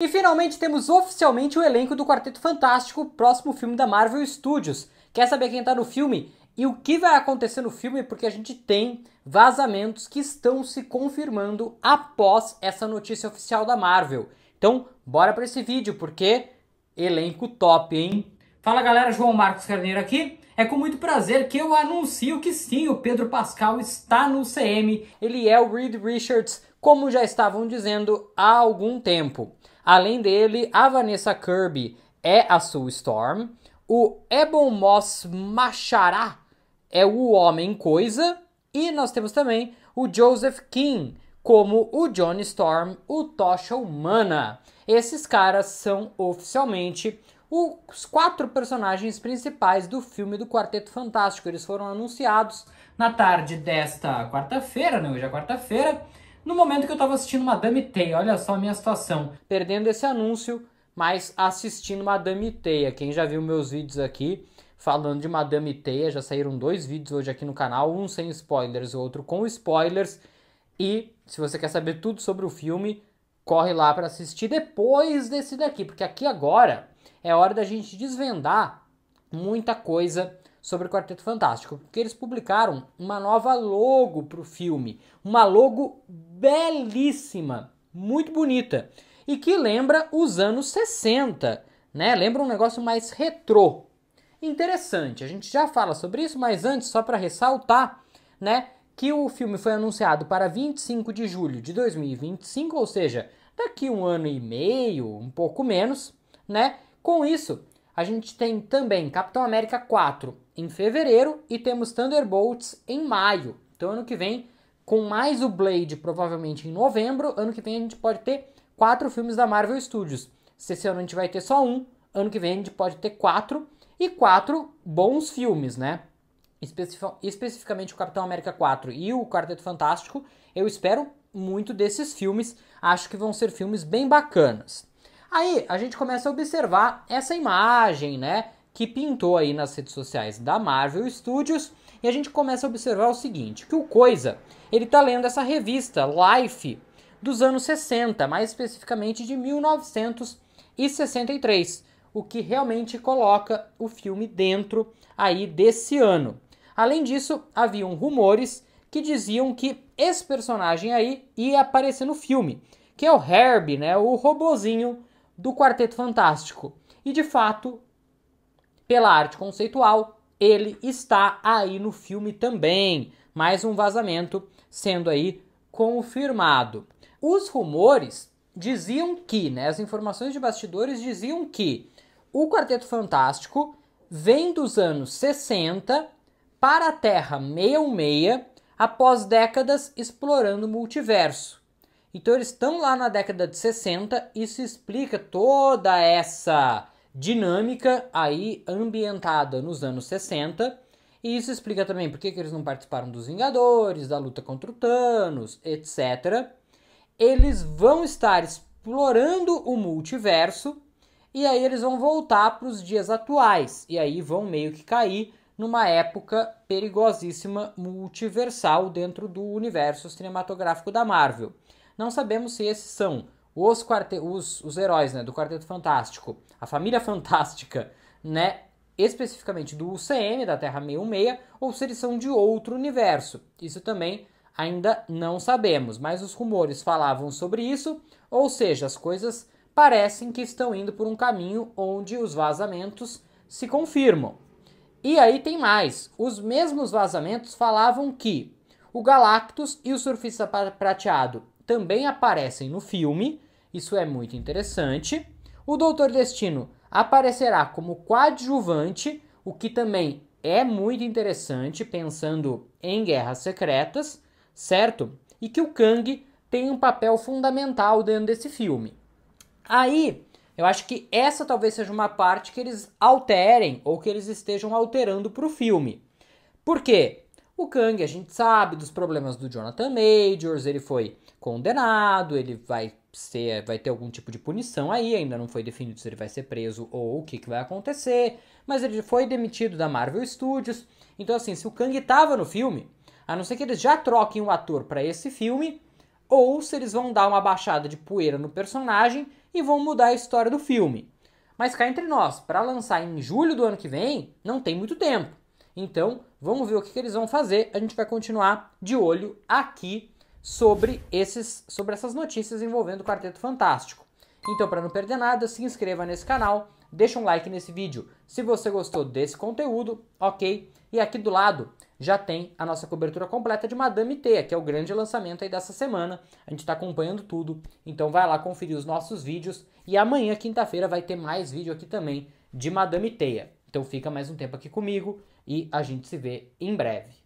E finalmente temos oficialmente o elenco do Quarteto Fantástico, próximo filme da Marvel Studios. Quer saber quem tá no filme e o que vai acontecer no filme? Porque a gente tem vazamentos que estão se confirmando após essa notícia oficial da Marvel. Então, bora para esse vídeo, porque elenco top, hein? Fala galera, João Marcos Carneiro aqui. É com muito prazer que eu anuncio que sim, o Pedro Pascal está no CM. Ele é o Reed Richards, como já estavam dizendo há algum tempo. Além dele, a Vanessa Kirby é a Sue Storm. O Ebon Moss Machará é o Homem Coisa. E nós temos também o Joseph King como o Johnny Storm, o Tocha Humana. Esses caras são oficialmente os quatro personagens principais do filme do Quarteto Fantástico. Eles foram anunciados na tarde desta quarta-feira, né? Hoje é quarta-feira no momento que eu estava assistindo Madame Teia. Olha só a minha situação. Perdendo esse anúncio, mas assistindo Madame Teia. Quem já viu meus vídeos aqui falando de Madame Teia, já saíram dois vídeos hoje aqui no canal, um sem spoilers, o outro com spoilers. E se você quer saber tudo sobre o filme, corre lá para assistir depois desse daqui, porque aqui agora é hora da gente desvendar muita coisa sobre o Quarteto Fantástico, porque eles publicaram uma nova logo para o filme, uma logo belíssima, muito bonita e que lembra os anos 60, né? Lembra um negócio mais retrô. Interessante, a gente já fala sobre isso, mas antes só para ressaltar, né, que o filme foi anunciado para 25 de julho de 2025, ou seja, daqui um ano e meio, um pouco menos, né? Com isso, a gente tem também Capitão América 4 em fevereiro e temos Thunderbolts em maio. Então, ano que vem, com mais o Blade provavelmente em novembro, ano que vem a gente pode ter quatro filmes da Marvel Studios. Se esse ano a gente vai ter só um, ano que vem a gente pode ter quatro e quatro bons filmes, né? especificamente o Capitão América 4 e o Quarteto Fantástico, eu espero muito desses filmes. Acho que vão ser filmes bem bacanas. Aí a gente começa a observar essa imagem, né, que pintou aí nas redes sociais da Marvel Studios, e a gente começa a observar o seguinte, que o Coisa, ele tá lendo essa revista Life dos anos 60, mais especificamente de 1963, o que realmente coloca o filme dentro aí desse ano. Além disso, haviam rumores que diziam que esse personagem aí ia aparecer no filme, que é o Herbie né, o robozinho do Quarteto Fantástico. E de fato, pela arte conceitual, ele está aí no filme também. Mais um vazamento sendo aí confirmado. Os rumores diziam que, né, as informações de bastidores diziam que o Quarteto Fantástico vem dos anos 60 para a Terra 66 após décadas explorando o multiverso. Então eles estão lá na década de 60, isso explica toda essa dinâmica aí ambientada nos anos 60. E isso explica também por que eles não participaram dos Vingadores, da luta contra o Thanos, etc. Eles vão estar explorando o multiverso e aí eles vão voltar para os dias atuais e aí vão meio que cair numa época perigosíssima multiversal dentro do universo cinematográfico da Marvel. Não sabemos se esses são os, quarte os, os heróis né, do Quarteto Fantástico, a família fantástica, né? Especificamente do UCM, da Terra 616, ou se eles são de outro universo. Isso também ainda não sabemos, mas os rumores falavam sobre isso, ou seja, as coisas parecem que estão indo por um caminho onde os vazamentos se confirmam. E aí tem mais: os mesmos vazamentos falavam que o Galactus e o Surfista Prateado também aparecem no filme, isso é muito interessante. O Doutor Destino aparecerá como coadjuvante, o que também é muito interessante, pensando em guerras secretas, certo? E que o Kang tem um papel fundamental dentro desse filme. Aí, eu acho que essa talvez seja uma parte que eles alterem ou que eles estejam alterando para o filme. Por quê? O Kang, a gente sabe dos problemas do Jonathan Majors, ele foi condenado, ele vai ser, vai ter algum tipo de punição aí, ainda não foi definido se ele vai ser preso ou o que, que vai acontecer, mas ele foi demitido da Marvel Studios. Então assim, se o Kang estava no filme, a não ser que eles já troquem o ator para esse filme, ou se eles vão dar uma baixada de poeira no personagem e vão mudar a história do filme. Mas cá entre nós, para lançar em julho do ano que vem, não tem muito tempo. Então, vamos ver o que, que eles vão fazer. A gente vai continuar de olho aqui sobre esses sobre essas notícias envolvendo o Quarteto Fantástico. Então, para não perder nada, se inscreva nesse canal, deixa um like nesse vídeo se você gostou desse conteúdo, ok? E aqui do lado já tem a nossa cobertura completa de Madame Teia, que é o grande lançamento aí dessa semana. A gente está acompanhando tudo, então vai lá conferir os nossos vídeos. E amanhã, quinta-feira, vai ter mais vídeo aqui também de Madame Teia. Então fica mais um tempo aqui comigo e a gente se vê em breve.